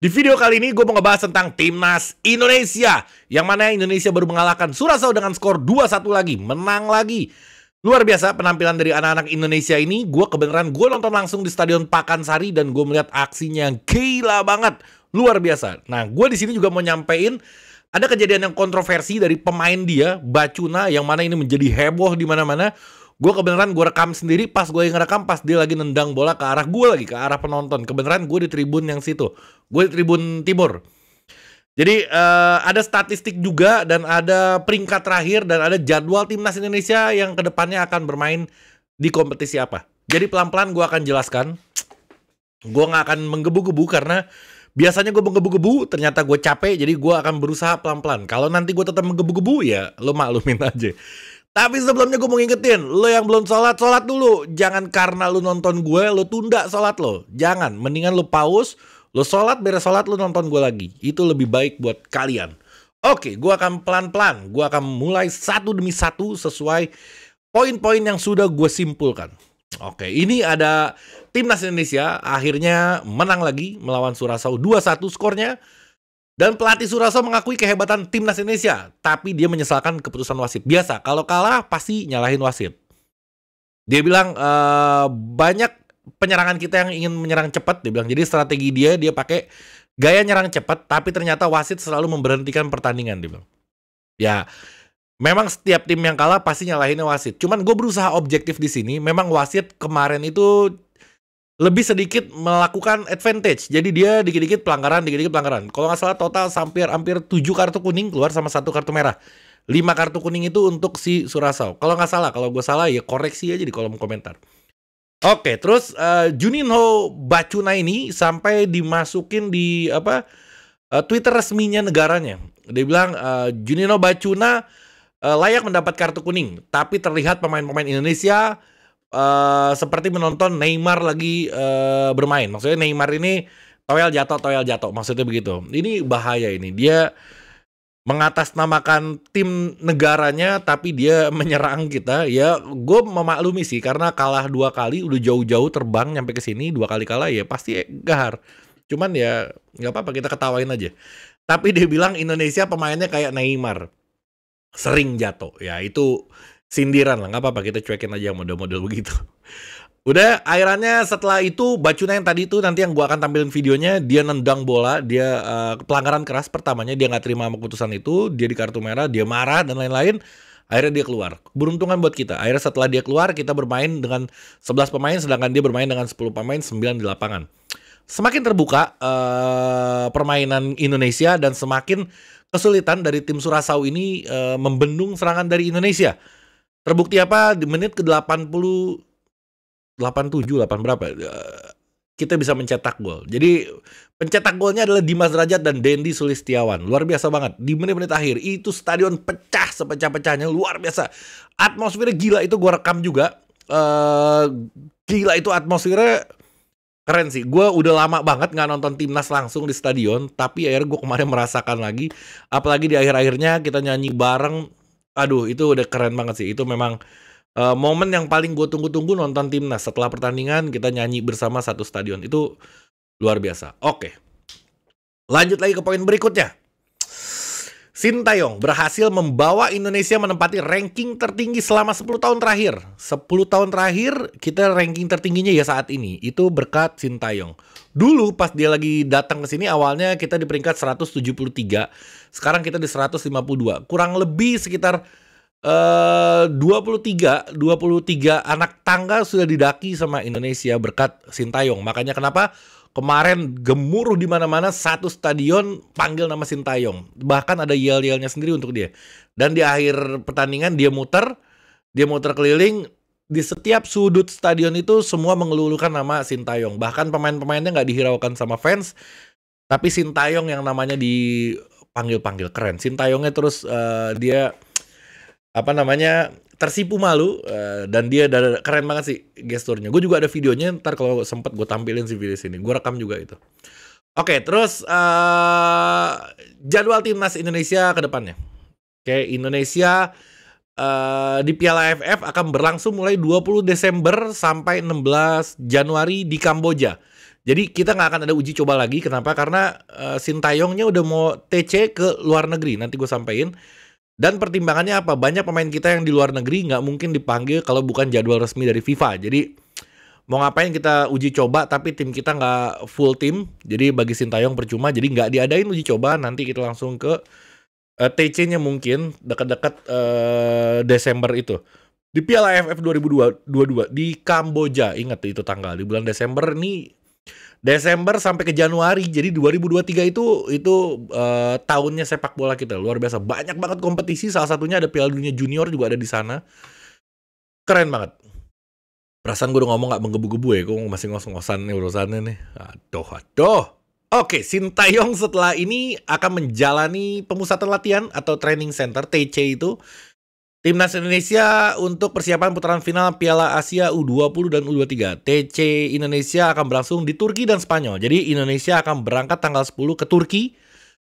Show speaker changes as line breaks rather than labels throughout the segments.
Di video kali ini gue mau ngebahas tentang timnas Indonesia Yang mana Indonesia baru mengalahkan Surasau dengan skor 2-1 lagi Menang lagi Luar biasa penampilan dari anak-anak Indonesia ini Gue kebenaran gue nonton langsung di Stadion Pakansari Dan gue melihat aksinya gila banget Luar biasa Nah gue di sini juga mau nyampein ada kejadian yang kontroversi dari pemain dia, Bacuna, yang mana ini menjadi heboh di mana-mana. Gue kebenaran gue rekam sendiri pas gue yang rekam pas dia lagi nendang bola ke arah gue lagi ke arah penonton. Kebenaran gue di tribun yang situ. Gue di tribun timur. Jadi uh, ada statistik juga dan ada peringkat terakhir dan ada jadwal timnas Indonesia yang kedepannya akan bermain di kompetisi apa. Jadi pelan-pelan gue akan jelaskan. Gue gak akan menggebu-gebu karena biasanya gue menggebu-gebu, ternyata gue capek, jadi gue akan berusaha pelan-pelan. Kalau nanti gue tetap menggebu-gebu, ya lo maklumin aja. Tapi sebelumnya gue mau ngingetin, lo yang belum sholat, sholat dulu. Jangan karena lo nonton gue, lo tunda sholat lo. Jangan, mendingan lo paus, lo sholat, beres sholat, lo nonton gue lagi. Itu lebih baik buat kalian. Oke, gue akan pelan-pelan. Gue akan mulai satu demi satu sesuai poin-poin yang sudah gue simpulkan. Oke, ini ada timnas Indonesia akhirnya menang lagi melawan Surasau 2-1 skornya. Dan pelatih Suraso mengakui kehebatan timnas Indonesia, tapi dia menyesalkan keputusan wasit. Biasa, kalau kalah pasti nyalahin wasit. Dia bilang e, banyak penyerangan kita yang ingin menyerang cepat, dia bilang. Jadi strategi dia dia pakai gaya nyerang cepat, tapi ternyata wasit selalu memberhentikan pertandingan, dia bilang. Ya, Memang setiap tim yang kalah pasti nyalahin wasit. Cuman gue berusaha objektif di sini. Memang wasit kemarin itu lebih sedikit melakukan advantage. Jadi dia dikit-dikit pelanggaran, dikit-dikit pelanggaran. Kalau nggak salah total hampir hampir 7 kartu kuning keluar sama satu kartu merah. 5 kartu kuning itu untuk si Surasau. Kalau nggak salah, kalau gue salah ya koreksi aja di kolom komentar. Oke, terus uh, Juninho Bacuna ini sampai dimasukin di apa uh, Twitter resminya negaranya. Dia bilang uh, Juninho Bacuna uh, layak mendapat kartu kuning, tapi terlihat pemain-pemain Indonesia uh, seperti menonton Neymar lagi uh, bermain. Maksudnya Neymar ini toel jatuh, toel jatuh. Maksudnya begitu. Ini bahaya ini. Dia mengatasnamakan tim negaranya tapi dia menyerang kita ya gue memaklumi sih karena kalah dua kali udah jauh-jauh terbang nyampe ke sini dua kali kalah ya pasti gahar cuman ya nggak apa-apa kita ketawain aja tapi dia bilang Indonesia pemainnya kayak Neymar sering jatuh ya itu sindiran lah, nggak apa-apa kita cuekin aja yang model-model begitu. Udah, airannya setelah itu Bacuna yang tadi itu nanti yang gua akan tampilin videonya, dia nendang bola, dia uh, pelanggaran keras pertamanya, dia nggak terima keputusan itu, dia di kartu merah, dia marah dan lain-lain. Akhirnya dia keluar. Beruntungan buat kita. Akhirnya setelah dia keluar, kita bermain dengan 11 pemain, sedangkan dia bermain dengan 10 pemain, 9 di lapangan. Semakin terbuka uh, permainan Indonesia dan semakin kesulitan dari tim Surasau ini uh, membendung serangan dari Indonesia Terbukti apa di menit ke-80 87 8 berapa eh, kita bisa mencetak gol. Jadi pencetak golnya adalah Dimas Rajat dan Dendi Sulistiawan. Luar biasa banget. Di menit-menit akhir itu stadion pecah sepecah-pecahnya luar biasa. Atmosfernya gila itu gua rekam juga. Uh, gila itu atmosfernya keren sih. Gue udah lama banget nggak nonton timnas langsung di stadion, tapi akhirnya gue kemarin merasakan lagi. Apalagi di akhir-akhirnya kita nyanyi bareng aduh itu udah keren banget sih. Itu memang uh, momen yang paling gue tunggu-tunggu nonton timnas setelah pertandingan kita nyanyi bersama satu stadion itu luar biasa. Oke, lanjut lagi ke poin berikutnya. Sintayong berhasil membawa Indonesia menempati ranking tertinggi selama 10 tahun terakhir. 10 tahun terakhir kita ranking tertingginya ya saat ini. Itu berkat Sintayong. Dulu pas dia lagi datang ke sini awalnya kita di peringkat 173. Sekarang kita di 152. Kurang lebih sekitar Uh, 23 23 anak tangga sudah didaki sama Indonesia berkat Sintayong. Makanya kenapa Kemarin gemuruh di mana-mana satu stadion panggil nama Sintayong. Bahkan ada yel-yelnya sendiri untuk dia. Dan di akhir pertandingan dia muter, dia muter keliling di setiap sudut stadion itu semua mengelulukan nama Sintayong. Bahkan pemain-pemainnya nggak dihiraukan sama fans, tapi Sintayong yang namanya dipanggil-panggil keren. Sintayongnya terus uh, dia apa namanya tersipu malu uh, dan dia dada, keren banget sih gesturnya. Gue juga ada videonya ntar kalau sempet gue tampilin sih video sini. Gue rekam juga itu. Oke, okay, terus uh, jadwal timnas Indonesia ke depannya. Oke, okay, Indonesia uh, di Piala AFF akan berlangsung mulai 20 Desember sampai 16 Januari di Kamboja. Jadi kita nggak akan ada uji coba lagi. Kenapa? Karena uh, Sintayongnya udah mau TC ke luar negeri. Nanti gue sampaikan. Dan pertimbangannya apa? Banyak pemain kita yang di luar negeri nggak mungkin dipanggil kalau bukan jadwal resmi dari FIFA. Jadi mau ngapain kita uji coba tapi tim kita nggak full tim. Jadi bagi Sintayong percuma. Jadi nggak diadain uji coba. Nanti kita langsung ke uh, eh, TC-nya mungkin dekat-dekat uh, Desember itu. Di Piala AFF 2022 di Kamboja. Ingat itu tanggal di bulan Desember ini Desember sampai ke Januari. Jadi 2023 itu itu uh, tahunnya sepak bola kita luar biasa. Banyak banget kompetisi. Salah satunya ada Piala Dunia Junior juga ada di sana. Keren banget. Perasaan gue udah ngomong gak menggebu-gebu ya. Gue masih ngos-ngosan nih urusannya nih. Aduh, aduh. Oke, Sintayong setelah ini akan menjalani pemusatan latihan atau training center, TC itu Timnas Indonesia untuk persiapan putaran final Piala Asia U20 dan U23. TC Indonesia akan berlangsung di Turki dan Spanyol. Jadi Indonesia akan berangkat tanggal 10 ke Turki.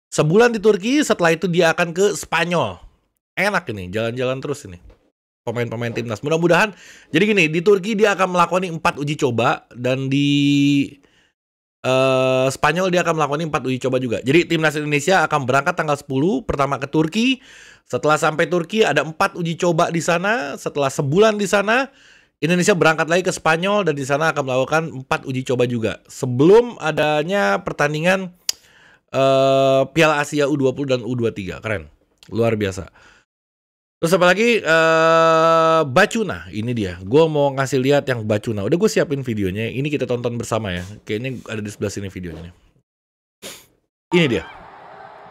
Sebulan di Turki, setelah itu dia akan ke Spanyol. Enak ini, jalan-jalan terus ini. Pemain-pemain timnas. Mudah-mudahan, jadi gini, di Turki dia akan melakukan 4 uji coba. Dan di Uh, Spanyol dia akan melakukan empat uji coba juga. Jadi timnas Indonesia akan berangkat tanggal 10 pertama ke Turki. Setelah sampai Turki ada empat uji coba di sana. Setelah sebulan di sana Indonesia berangkat lagi ke Spanyol dan di sana akan melakukan empat uji coba juga. Sebelum adanya pertandingan uh, Piala Asia U20 dan U23. Keren. Luar biasa. Terus apalagi uh, eh, Bacuna, ini dia. Gue mau ngasih lihat yang Bacuna. Udah gue siapin videonya. Ini kita tonton bersama ya. Kayaknya ada di sebelah sini videonya. Ini dia.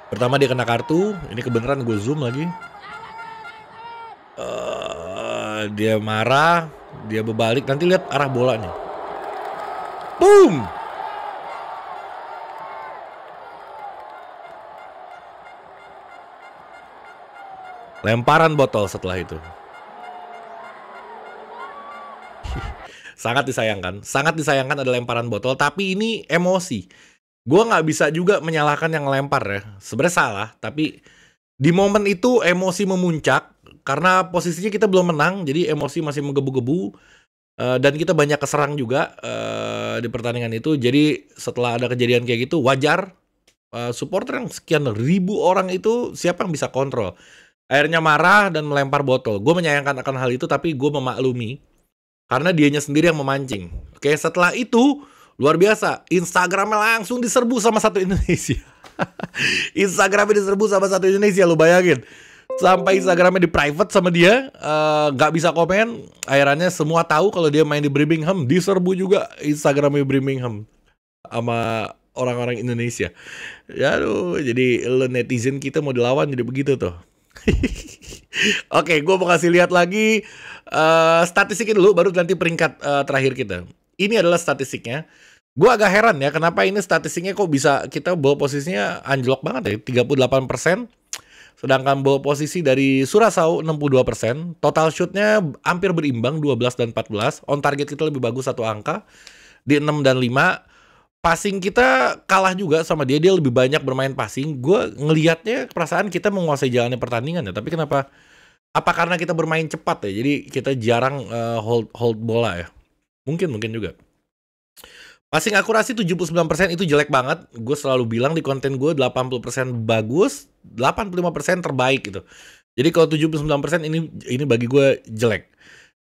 Pertama dia kena kartu. Ini kebenaran gue zoom lagi. Uh, dia marah. Dia berbalik. Nanti lihat arah bolanya. Boom! Lemparan botol setelah itu. sangat disayangkan, sangat disayangkan ada lemparan botol, tapi ini emosi. Gue nggak bisa juga menyalahkan yang lempar ya. Sebenarnya salah, tapi di momen itu emosi memuncak karena posisinya kita belum menang, jadi emosi masih menggebu-gebu eh, dan kita banyak keserang juga eh, di pertandingan itu. Jadi setelah ada kejadian kayak gitu, wajar uh, supporter yang sekian ribu orang itu siapa yang bisa kontrol? Akhirnya marah dan melempar botol. Gue menyayangkan akan hal itu, tapi gue memaklumi karena dianya sendiri yang memancing. Oke, setelah itu luar biasa, Instagramnya langsung diserbu sama satu Indonesia. Instagramnya diserbu sama satu Indonesia, lo bayangin. Sampai Instagramnya di private sama dia, eh, nggak uh, gak bisa komen. Akhirnya semua tahu kalau dia main di Birmingham, diserbu juga Instagramnya Birmingham sama orang-orang Indonesia. Ya aduh, jadi lo netizen kita mau dilawan jadi begitu tuh. Oke, okay, gue mau kasih lihat lagi uh, eh, statistiknya dulu, baru nanti peringkat uh, terakhir kita. Ini adalah statistiknya. Gue agak heran ya, kenapa ini statistiknya kok bisa kita bawa posisinya anjlok banget ya, 38 persen. Sedangkan bawa posisi dari Surasau 62 persen. Total shootnya hampir berimbang, 12 dan 14. On target kita lebih bagus satu angka, di 6 dan 5 passing kita kalah juga sama dia dia lebih banyak bermain passing gue ngelihatnya perasaan kita menguasai jalannya pertandingan ya tapi kenapa apa karena kita bermain cepat ya jadi kita jarang uh, hold hold bola ya mungkin mungkin juga passing akurasi 79% itu jelek banget gue selalu bilang di konten gue 80% bagus 85% terbaik gitu jadi kalau 79% ini ini bagi gue jelek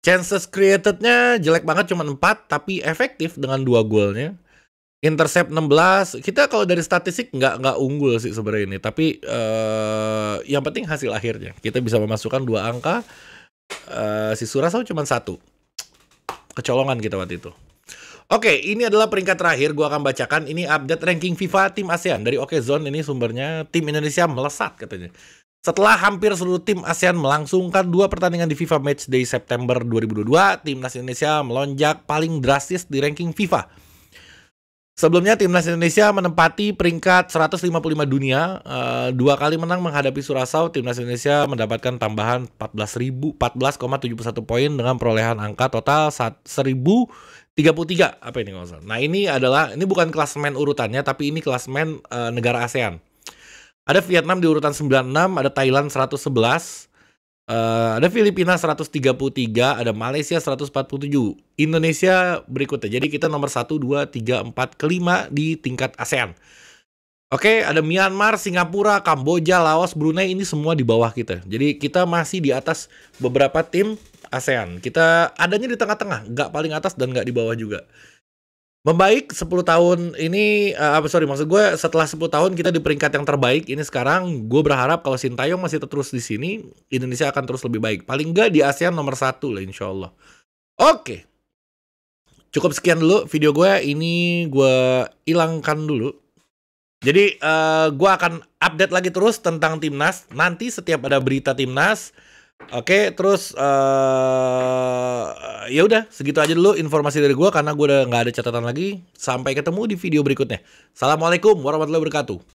chances creatednya jelek banget cuma 4 tapi efektif dengan dua golnya intercept 16 kita kalau dari statistik nggak nggak unggul sih sebenarnya ini tapi uh, yang penting hasil akhirnya kita bisa memasukkan dua angka uh, si Surasau cuma satu kecolongan kita waktu itu Oke, okay, ini adalah peringkat terakhir gua akan bacakan. Ini update ranking FIFA tim ASEAN dari Oke Zone ini sumbernya tim Indonesia melesat katanya. Setelah hampir seluruh tim ASEAN melangsungkan dua pertandingan di FIFA Matchday September 2022, timnas Indonesia melonjak paling drastis di ranking FIFA Sebelumnya timnas Indonesia menempati peringkat 155 dunia, uh, dua kali menang menghadapi Surasau, timnas Indonesia mendapatkan tambahan 14.000 14,71 poin dengan perolehan angka total 1033. Apa ini maksudnya? Nah, ini adalah ini bukan klasemen urutannya tapi ini klasemen uh, negara ASEAN. Ada Vietnam di urutan 96, ada Thailand 111, Uh, ada Filipina 133, ada Malaysia 147. Indonesia berikutnya. Jadi kita nomor 1 2 3 4 kelima di tingkat ASEAN. Oke, okay, ada Myanmar, Singapura, Kamboja, Laos, Brunei ini semua di bawah kita. Jadi kita masih di atas beberapa tim ASEAN. Kita adanya di tengah-tengah, nggak paling atas dan nggak di bawah juga membaik 10 tahun ini uh, sorry maksud gue setelah 10 tahun kita di peringkat yang terbaik ini sekarang gue berharap kalau Sintayong masih terus di sini Indonesia akan terus lebih baik paling enggak di ASEAN nomor satu lah insya Allah oke okay. cukup sekian dulu video gue ini gue hilangkan dulu jadi uh, eh, gue akan update lagi terus tentang timnas nanti setiap ada berita timnas Oke, terus uh, ya udah segitu aja dulu informasi dari gue karena gue udah nggak ada catatan lagi. Sampai ketemu di video berikutnya. Assalamualaikum warahmatullahi wabarakatuh.